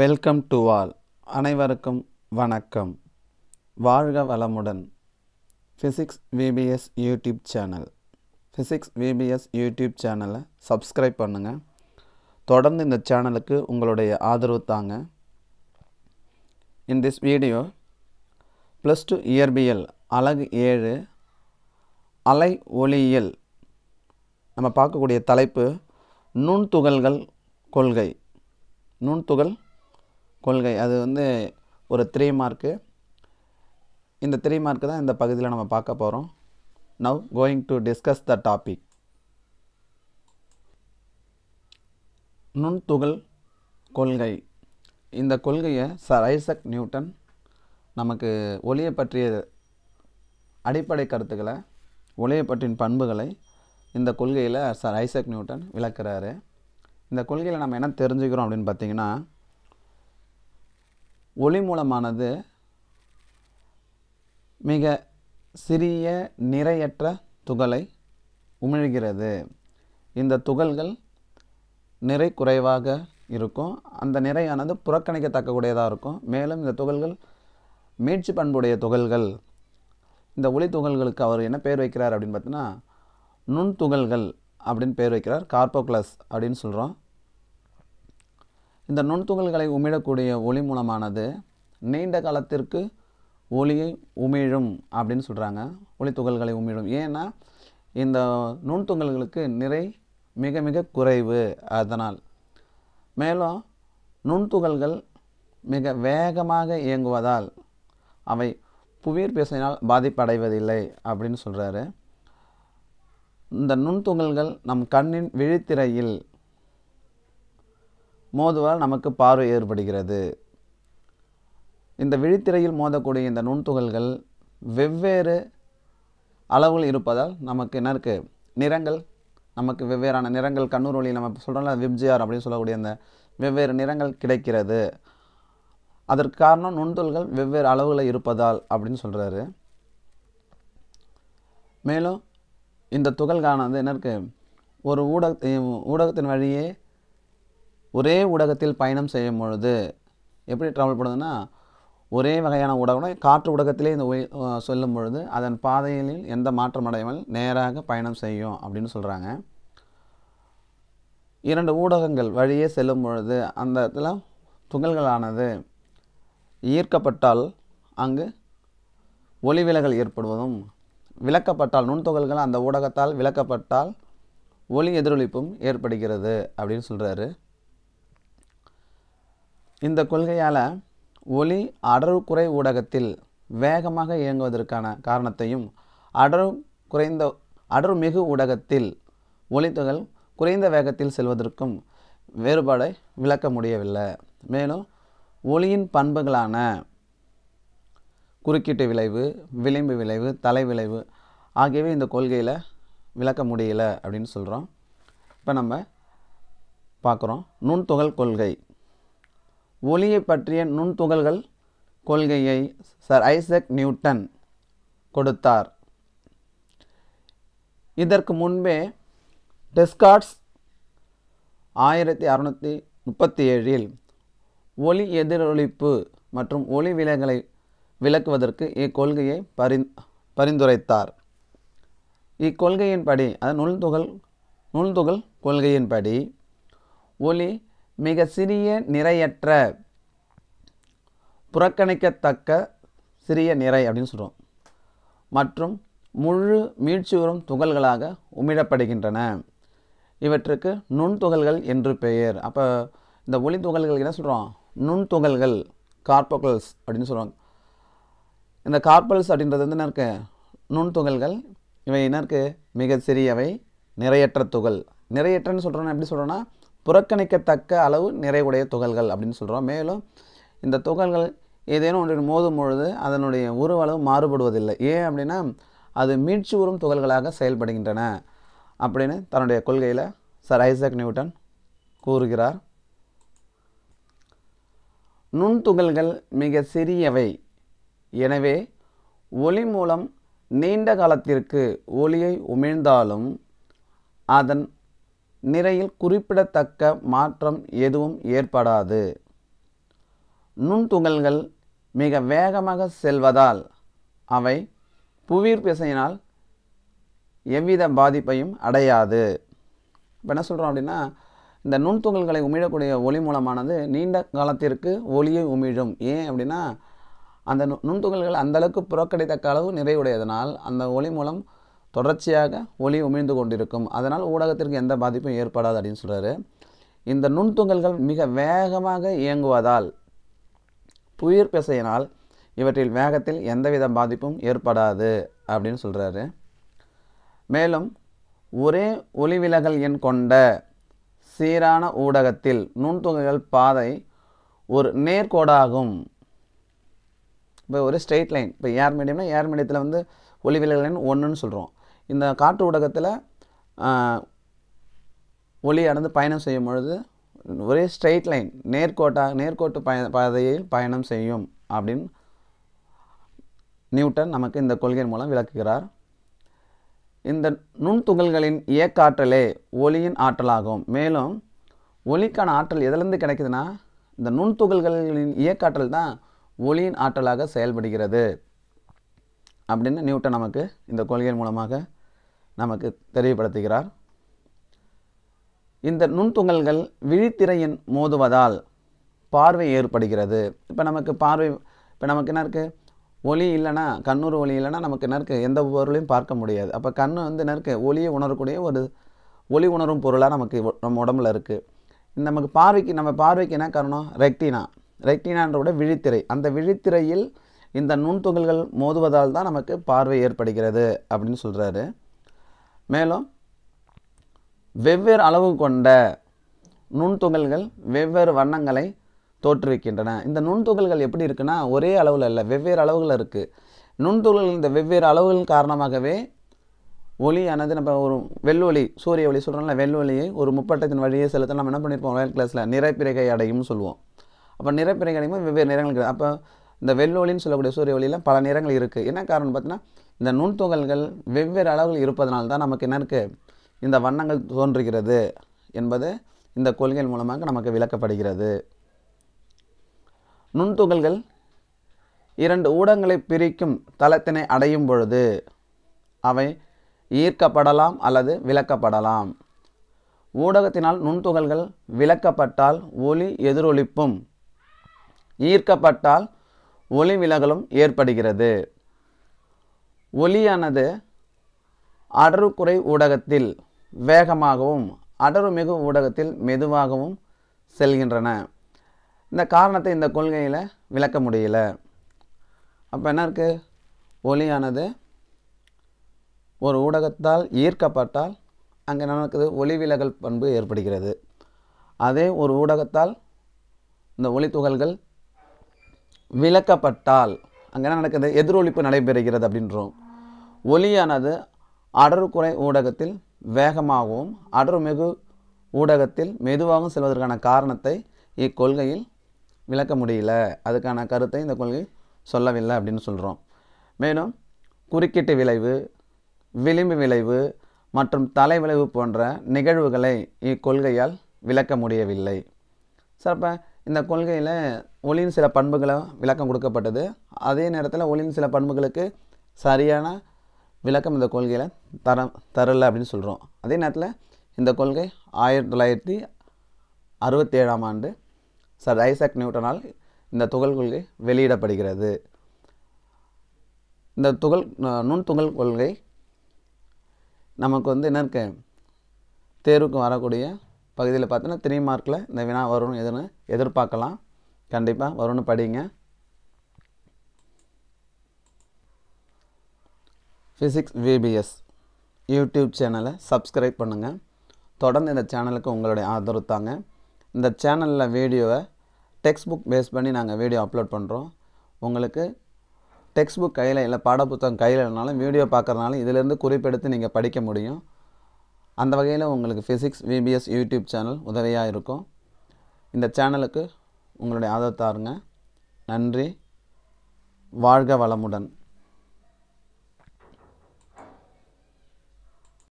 welcome to all அனைவருக்கும் வணக்கம் வாழ்க வளமுடன் physics VBS YouTube channel physics VBS YouTube சேனலை சப்ஸ்கிரைப் பண்ணுங்கள் தொடர்ந்து இந்த சேனலுக்கு உங்களுடைய ஆதரவு தாங்க in this video plus two இயற்பியல் அழகு ஏழு அலை ஒளியியல் நம்ம பார்க்கக்கூடிய தலைப்பு நுண்துகள்கள் கொள்கை நுண்துகள் கொள்கை அது வந்து ஒரு த்ரீ மார்க்கு இந்த த்ரீ மார்க்கு தான் இந்த பகுதியில் நம்ம பார்க்க போகிறோம் now going to discuss the topic நுண்துகள் கொள்கை இந்த கொள்கையை சர் ஐசக் நியூட்டன் நமக்கு ஒளியை பற்றிய அடிப்படை கருத்துக்களை ஒளியை பற்றின் பண்புகளை இந்த கொள்கையில் சர் ஐசக் நியூட்டன் விளக்குறாரு இந்த கொள்கையில் நம்ம என்ன தெரிஞ்சுக்கிறோம் அப்படின்னு பார்த்திங்கன்னா ஒளி மூலமானது மிக சிறிய நிறையற்ற துகளை உமிழ்கிறது இந்த துகள்கள் நிறை குறைவாக இருக்கும் அந்த நிறையானது புறக்கணிக்கத்தக்கக்கூடியதாக இருக்கும் மேலும் இந்த துகள்கள் மீட்சி பண்புடைய துகள்கள் இந்த ஒளி துகள்களுக்கு அவர் என்ன பேர் வைக்கிறார் அப்படின்னு பார்த்தீங்கன்னா நுண்துகள்கள் அப்படின்னு பேர் வைக்கிறார் கார்போக்ளஸ் அப்படின்னு சொல்கிறோம் இந்த நுண்துகள்களை உமிழக்கூடிய ஒளி மூலமானது நீண்ட காலத்திற்கு ஒளியை உமிழும் அப்படின்னு சொல்கிறாங்க ஒளி துகள்களை உமிழும் ஏன்னா இந்த நுண்துகள்களுக்கு நிறை மிக மிக குறைவு அதனால் மேலும் நுண்துகள்கள் மிக வேகமாக இயங்குவதால் அவை புவியர் பேசினால் பாதிப்படைவதில்லை அப்படின்னு சொல்கிறாரு இந்த நுண்துகள்கள் நம் கண்ணின் விழித்திரையில் மோதுவால் நமக்கு பார்வை ஏற்படுகிறது இந்த விழித்திரையில் மோதக்கூடிய இந்த நுண்துகள்கள் வெவ்வேறு அளவில் இருப்பதால் நமக்கு என்ன இருக்குது நிறங்கள் நமக்கு வெவ்வேறான நிறங்கள் கண்ணூர் வழியில் நம்ம சொல்கிறோம்ல விப்ஜிஆர் அப்படின்னு சொல்லக்கூடிய அந்த வெவ்வேறு நிறங்கள் கிடைக்கிறது அதற்கு காரணம் நுண்துள்கள் வெவ்வேறு அளவுகளில் இருப்பதால் அப்படின்னு சொல்கிறாரு மேலும் இந்த துகள்கானது என்ன இருக்குது ஒரு ஊடக ஊடகத்தின் வழியே ஒரே ஊடகத்தில் பயணம் செய்யும் பொழுது எப்படி ட்ராவல் பண்ணுதுன்னா ஒரே வகையான ஊடகம் காற்று ஊடகத்திலே இந்த சொல்லும் பொழுது அதன் பாதையில் எந்த மாற்றம் அடையாமல் நேராக பயணம் செய்யும் அப்படின்னு சொல்கிறாங்க இரண்டு ஊடகங்கள் வழியே செல்லும் பொழுது அந்த இதில் துகள்களானது ஈர்க்கப்பட்டால் அங்கு ஒளிவிலகல் ஏற்படுவதும் விளக்கப்பட்டால் நுண்துகள்கள் அந்த ஊடகத்தால் விளக்கப்பட்டால் ஒளி எதிரொலிப்பும் ஏற்படுகிறது அப்படின்னு சொல்கிறாரு இந்த கொள்கையால் ஒளி அடர்வு குறை ஊடகத்தில் வேகமாக இயங்குவதற்கான காரணத்தையும் அடர்வு குறைந்த அடர் மிகு ஊடகத்தில் ஒளித்துகள் குறைந்த வேகத்தில் செல்வதற்கும் வேறுபாடை விளக்க முடியவில்லை மேலும் ஒளியின் பண்புகளான குறுக்கீட்டு விளைவு விளிம்பு விளைவு தலை விளைவு ஆகியவை இந்த கொள்கையில் விளக்க முடியலை அப்படின்னு சொல்கிறோம் இப்போ நம்ம பார்க்குறோம் நுண்துகள் கொள்கை ஒளியை பற்றிய நுண்துகள்கள் கொள்கையை சர் ஐசக் நியூட்டன் கொடுத்தார் இதற்கு முன்பே டெஸ்கார்ட்ஸ் ஆயிரத்தி அறுநூற்றி முப்பத்தி ஏழில் ஒளி எதிரொலிப்பு மற்றும் ஒளி விலைகளை விளக்குவதற்கு இக்கொள்கையை பரிந் பரிந்துரைத்தார் இக்கொள்கையின்படி அது நுண்துகள் நுண்துகள் கொள்கையின்படி ஒளி மிக சிறிய நிறையற்ற புறக்கணிக்கத்தக்க சிறிய நிறை அப்படின்னு சொல்கிறோம் மற்றும் முழு வரும் துகள்களாக உமிழப்படுகின்றன இவற்றுக்கு நுண்துகள்கள் என்று பெயர் அப்போ இந்த ஒளி துகள்கள் என்ன சொல்கிறோம் நுண்துகள்கள் கார்போகல்ஸ் அப்படின்னு சொல்கிறாங்க இந்த கார்பல்ஸ் அப்படின்றது வந்து என்ன இருக்குது நுண்துகள்கள் இவை என்ன இருக்குது மிக சிறியவை நிறையற்ற துகள் நிறையற்றன்னு சொல்கிறோன்னா எப்படி சொல்கிறோன்னா புறக்கணிக்கத்தக்க அளவு நிறைவுடைய துகள்கள் அப்படின்னு சொல்கிறோம் மேலும் இந்த துகள்கள் ஏதேனும் ஒன்றின் மோதும் பொழுது அதனுடைய உருவளவு மாறுபடுவதில்லை ஏன் அப்படின்னா அது மீட்சி உறும் துகள்களாக செயல்படுகின்றன அப்படின்னு தன்னுடைய கொள்கையில் சர் ஐசக் நியூட்டன் கூறுகிறார் நுண்துகள்கள் மிக சிறியவை எனவே ஒளி மூலம் நீண்ட காலத்திற்கு ஒளியை உமிழ்ந்தாலும் அதன் நிறையில் குறிப்பிடத்தக்க மாற்றம் எதுவும் ஏற்படாது நுண்துகள்கள் மிக வேகமாக செல்வதால் அவை புவிர் பிசையினால் எவ்வித பாதிப்பையும் அடையாது இப்போ என்ன சொல்கிறோம் அப்படின்னா இந்த நுண்துகள்களை உமிழக்கூடிய ஒளி மூலமானது நீண்ட காலத்திற்கு ஒளியை உமிழும் ஏன் அப்படின்னா அந்த நுண்துகள்கள் அந்தளவுக்கு புறக்கடித்தக்க அளவு நிறைவுடையதனால் அந்த ஒளி மூலம் தொடர்ச்சியாக ஒளி உமிழ்ந்து கொண்டிருக்கும் அதனால் ஊடகத்திற்கு எந்த பாதிப்பும் ஏற்படாது அப்படின்னு சொல்கிறாரு இந்த நுண்துங்கல்கள் மிக வேகமாக இயங்குவதால் புயிர் பிசையினால் இவற்றில் வேகத்தில் எந்தவித பாதிப்பும் ஏற்படாது அப்படின்னு சொல்கிறாரு மேலும் ஒரே ஒளிவிலகல் எண் கொண்ட சீரான ஊடகத்தில் நுண்துங்கல்கள் பாதை ஒரு நேர்கோடாகும் இப்போ ஒரு ஸ்ட்ரெயிட் லைன் இப்போ ஏர் மீடியம்னா ஏர் மீடியத்தில் வந்து ஒளிவிலகல் எண் ஒன்றுன்னு சொல்கிறோம் இந்த காற்று ஊடகத்தில் அடந்து பயணம் செய்யும் பொழுது ஒரே ஸ்ட்ரெயிட் லைன் நேர்கோட்டாக நேர்கோட்டு பய பாதையில் பயணம் செய்யும் அப்படின்னு நியூட்டன் நமக்கு இந்த கொள்கை மூலம் விளக்குகிறார் இந்த நுண்துகள்களின் இயக்காற்றலே ஒளியின் ஆற்றலாகும் மேலும் ஒளிக்கான ஆற்றல் எதிலிருந்து கிடைக்குதுன்னா இந்த நுண்துகள்களின் இயக்காற்றல் தான் ஒளியின் ஆற்றலாக செயல்படுகிறது அப்படின்னு நியூட்டன் நமக்கு இந்த கொள்கையின் மூலமாக நமக்கு தெரியப்படுத்துகிறார் இந்த நுண்துங்கல்கள் விழித்திரையின் மோதுவதால் பார்வை ஏற்படுகிறது இப்போ நமக்கு பார்வை இப்போ நமக்கு என்ன இருக்குது ஒளி இல்லைன்னா கண்ணூர் ஒளி இல்லைன்னா நமக்கு என்ன இருக்குது எந்த பொருளையும் பார்க்க முடியாது அப்போ கண் வந்து என்ன இருக்குது ஒளியை உணரக்கூடிய ஒரு ஒளி உணரும் பொருளாக நமக்கு நம்ம உடம்புல இருக்குது நமக்கு பார்வைக்கு நம்ம பார்வைக்கு என்ன காரணம் ரெக்டினா ரெக்டினான்ற விழித்திரை அந்த விழித்திரையில் இந்த நுண்துகள்கள் மோதுவதால் தான் நமக்கு பார்வை ஏற்படுகிறது அப்படின்னு சொல்கிறாரு மேலும் வெவ்வேறு அளவு கொண்ட நுண்துகள்கள் வெவ்வேறு வண்ணங்களை தோற்றுவிக்கின்றன இந்த நுண்துகள்கள் எப்படி இருக்குன்னா ஒரே அளவில் இல்லை வெவ்வேறு அளவுகள் இருக்குது நுண்துகள்கள் இந்த வெவ்வேறு அளவுகள் காரணமாகவே ஒளியானது நம்ம ஒரு வெள்ளொலி சூரிய ஒளி சொல்கிறோம்ல வெள்ளொலியை ஒரு முப்பட்டத்தின் வழியே செலுத்த நம்ம என்ன பண்ணியிருப்போம் ஒன்லைன் கிளாஸில் நிறப்பிறகை அடையும்னு சொல்லுவோம் அப்போ நிறப்பிறகை அடையும் வெவ்வேறு நிறங்கள் அப்போ இந்த வெள்ளொலின்னு சொல்லக்கூடிய சூரிய ஒளியில் பல நிறங்கள் இருக்குது என்ன காரணம் பார்த்தீங்கன்னா இந்த நுண்துகள்கள் வெவ்வேறு அளவுகள் இருப்பதனால தான் நமக்கு என்ன இருக்குது இந்த வண்ணங்கள் தோன்றுகிறது என்பது இந்த கொள்கை மூலமாக நமக்கு விளக்கப்படுகிறது நுண்துகள்கள் இரண்டு ஊடகங்களை பிரிக்கும் தளத்தினை அடையும் பொழுது அவை ஈர்க்கப்படலாம் அல்லது விளக்கப்படலாம் ஊடகத்தினால் நுண்துகள்கள் விளக்கப்பட்டால் ஒளி எதிரொலிப்பும் ஈர்க்கப்பட்டால் ஒளி விலகலும் ஏற்படுகிறது ஒளியானது அடருக்குறை ஊடகத்தில் வேகமாகவும் அடருமிகு ஊடகத்தில் மெதுவாகவும் செல்கின்றன இந்த காரணத்தை இந்த கொள்கையில் விளக்க முடியல அப்போ என்ன இருக்குது ஒளியானது ஒரு ஊடகத்தால் ஈர்க்கப்பட்டால் அங்கே நடக்குது ஒளி விலகல் பண்பு ஏற்படுகிறது அதே ஒரு ஊடகத்தால் இந்த ஒளி துகள்கள் விளக்கப்பட்டால் அங்கே நடக்கிறது எதிரொலிப்பு நடைபெறுகிறது அப்படின்றோம் ஒலியானது அடர்குறை ஊடகத்தில் வேகமாகவும் அடர்மிகு ஊடகத்தில் மெதுவாகவும் செல்வதற்கான காரணத்தை இக்கொள்கையில் விளக்க முடியல அதுக்கான கருத்தை இந்த கொள்கை சொல்லவில்லை அப்படின்னு சொல்கிறோம் மேலும் குறுக்கீட்டு விளைவு விளிம்பு விளைவு மற்றும் தலை விளைவு போன்ற நிகழ்வுகளை இக்கொள்கையால் விளக்க முடியவில்லை சார் இப்போ இந்த கொள்கையில் ஒளியின் சில பண்புகளை விளக்கம் கொடுக்கப்பட்டது அதே நேரத்தில் ஒளியின் சில பண்புகளுக்கு சரியான விளக்கம் இந்த கொள்கையில் தர தரலை அப்படின்னு சொல்கிறோம் அதே நேரத்தில் இந்த கொள்கை ஆயிரத்தி தொள்ளாயிரத்தி அறுபத்தி ஏழாம் ஆண்டு சர் ஐசக் நியூட்டனால் இந்த துகள் கொள்கை வெளியிடப்படுகிறது இந்த துகள் நுண்துகள் கொள்கை நமக்கு வந்து என்ன இருக்கு தேர்வுக்கு வரக்கூடிய பகுதியில் பார்த்தீங்கன்னா த்ரீ மார்க்கில் இந்த வினா வரும்னு எதுன்னு எதிர்பார்க்கலாம் கண்டிப்பாக வரும்னு படிங்க ஃபிசிக்ஸ் விபிஎஸ் யூடியூப் சேனலை சப்ஸ்கிரைப் பண்ணுங்கள் தொடர்ந்து இந்த சேனலுக்கு உங்களுடைய ஆதரவு தாங்க இந்த சேனலில் வீடியோவை டெக்ஸ்ட் புக் பேஸ் பண்ணி நாங்கள் வீடியோ அப்லோட் பண்ணுறோம் உங்களுக்கு டெக்ஸ்ட் புக் கையில் இல்லை பாடப்புத்தகம் கையில் இல்லைனாலும் வீடியோ பார்க்குறதுனால இதிலேருந்து குறிப்பெடுத்து நீங்கள் படிக்க முடியும் அந்த வகையில் உங்களுக்கு ஃபிசிக்ஸ் விபிஎஸ் யூடியூப் சேனல் உதவியாக இருக்கும் இந்த சேனலுக்கு உங்களுடைய ஆதரவு தாருங்க நன்றி வாழ்க வளமுடன்